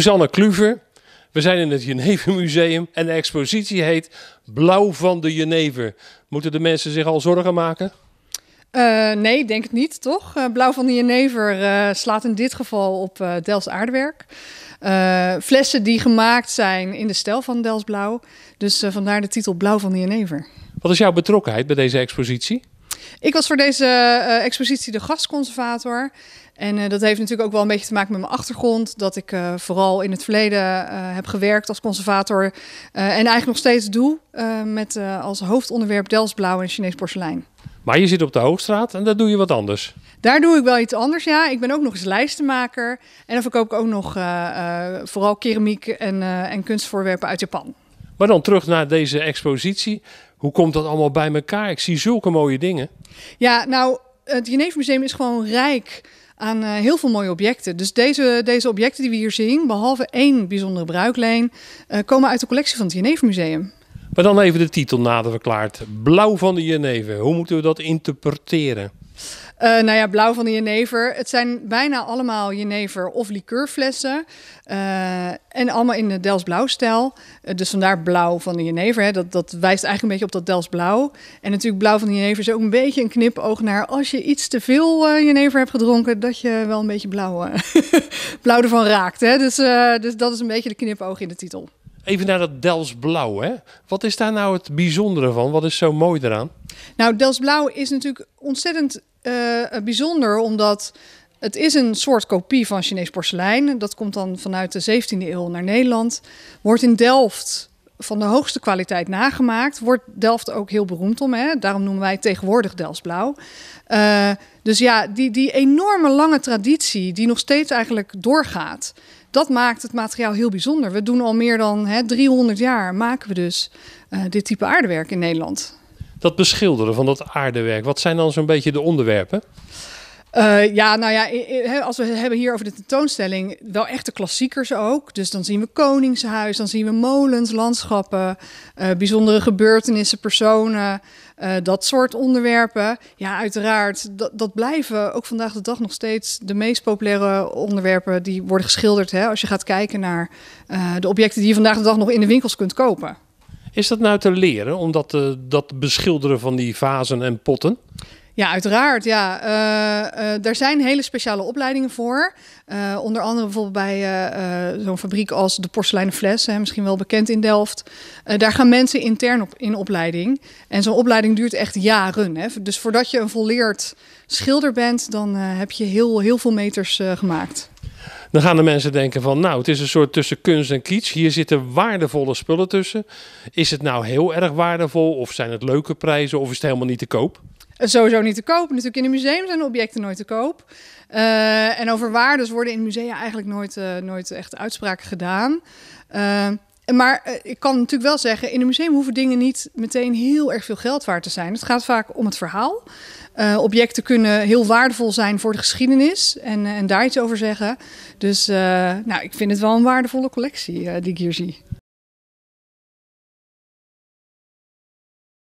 Susanne Kluver. We zijn in het Geneve Museum en de expositie heet Blauw van de Genever. Moeten de mensen zich al zorgen maken? Eh, nee, denk het niet, toch? Eh, Blauw van de Jenever eh, slaat in dit geval op Dels aardwerk. flessen die gemaakt zijn in de stijl van Dels Blauw. Dus vandaar de titel Blauw van de Jenever. Wat is jouw betrokkenheid bij deze expositie? Ik was voor deze expositie de gastconservator. En eh, dat heeft natuurlijk ook wel een beetje te maken met mijn achtergrond. Dat ik eh, vooral in het verleden eh, heb gewerkt als conservator. en eigenlijk nog steeds doe met als hoofdonderwerp Delsblauw en Chinees porselein. Maar je zit op de Hoogstraat en daar doe je wat anders. Daar doe ik wel iets anders, ja. Ik ben ook nog eens lijstenmaker. En dan verkoop ik ook nog vooral keramiek en, en kunstvoorwerpen uit Japan. Maar dan terug naar deze expositie. Hoe komt dat allemaal bij elkaar? Ik zie zulke mooie dingen. Ja, nou, het museum is gewoon rijk aan eh, heel veel mooie objecten. Dus deze, deze objecten die we hier zien, behalve één bijzondere bruikleen, eh, komen uit de collectie van het Museum. Maar dan even de titel nader verklaard. Blauw van de Geneve. Hoe moeten we dat interpreteren? Eh, nou ja, blauw van de jenever. Het zijn bijna allemaal jenever of likeurflessen. Eh, en allemaal in de Dels stijl eh, dus vandaar blauw van de jenever. Hè. Dat, dat wijst eigenlijk een beetje op dat Dels En natuurlijk blauw van de jenever is ook een beetje een knipoog naar... als je iets te veel jenever hebt gedronken... dat je wel een beetje blauw, blauw ervan raakt. Hè. Dus, dus dat is een beetje de knipoog in de titel. Even naar dat Dels Blauw. Hè? Wat is daar nou het bijzondere van? Wat is zo mooi eraan? Nou, Dels Blauw is natuurlijk ontzettend eh, bijzonder, omdat het is een soort kopie van Chinees porselein. Dat komt dan vanuit de 17e eeuw naar Nederland. Wordt in Delft van de hoogste kwaliteit nagemaakt. Wordt Delft ook heel beroemd om. Hè? Daarom noemen wij tegenwoordig Delftsblauw. Uh, eh, dus ja, die, die enorme lange traditie die nog steeds eigenlijk doorgaat dat maakt het materiaal heel bijzonder. We doen al meer dan hè, 300 jaar maken we dus eh, dit type aardewerk in Nederland. Dat beschilderen van dat aardewerk, wat zijn dan zo'n beetje de onderwerpen? Eh, ja, nou ja, als we het hebben hier over de tentoonstelling, wel echte klassiekers ook. Dus dan zien we Koningshuis, dan zien we molens, landschappen, eh, bijzondere gebeurtenissen, personen, eh, dat soort onderwerpen. Ja, uiteraard, dat, dat blijven ook vandaag de dag nog steeds de meest populaire onderwerpen die worden geschilderd. Hè, als je gaat kijken naar de objecten die je vandaag de dag nog in de winkels kunt kopen. Is dat nou te leren, omdat dat beschilderen van die vazen en potten? Ja, uiteraard. Ja. Uh, er zijn hele speciale opleidingen voor. Eh, onder andere bijvoorbeeld bij zo'n fabriek als de Porseleinen Fles, hè, misschien wel bekend in Delft. daar gaan mensen intern op, in opleiding. En zo'n opleiding duurt echt jaren. Hè. Dus voordat je een volleerd schilder bent, dan heb je heel, heel veel meters gemaakt. Dan gaan de mensen denken van, nou, het is een soort tussen kunst en kiets. Hier zitten waardevolle spullen tussen. Is het nou heel erg waardevol of zijn het leuke prijzen of is het helemaal niet te koop? sowieso niet te koop. Natuurlijk in een museum zijn de objecten nooit te koop. Eh, en over waardes worden in musea eigenlijk nooit, uh, nooit echt uitspraken gedaan. Eh, maar ik kan natuurlijk wel zeggen, in een museum hoeven dingen niet meteen heel erg veel geld waard te zijn. Het gaat vaak om het verhaal. objecten kunnen heel waardevol zijn voor de geschiedenis en, en daar iets over zeggen. Dus nou, ik vind het wel een waardevolle collectie die ik hier zie.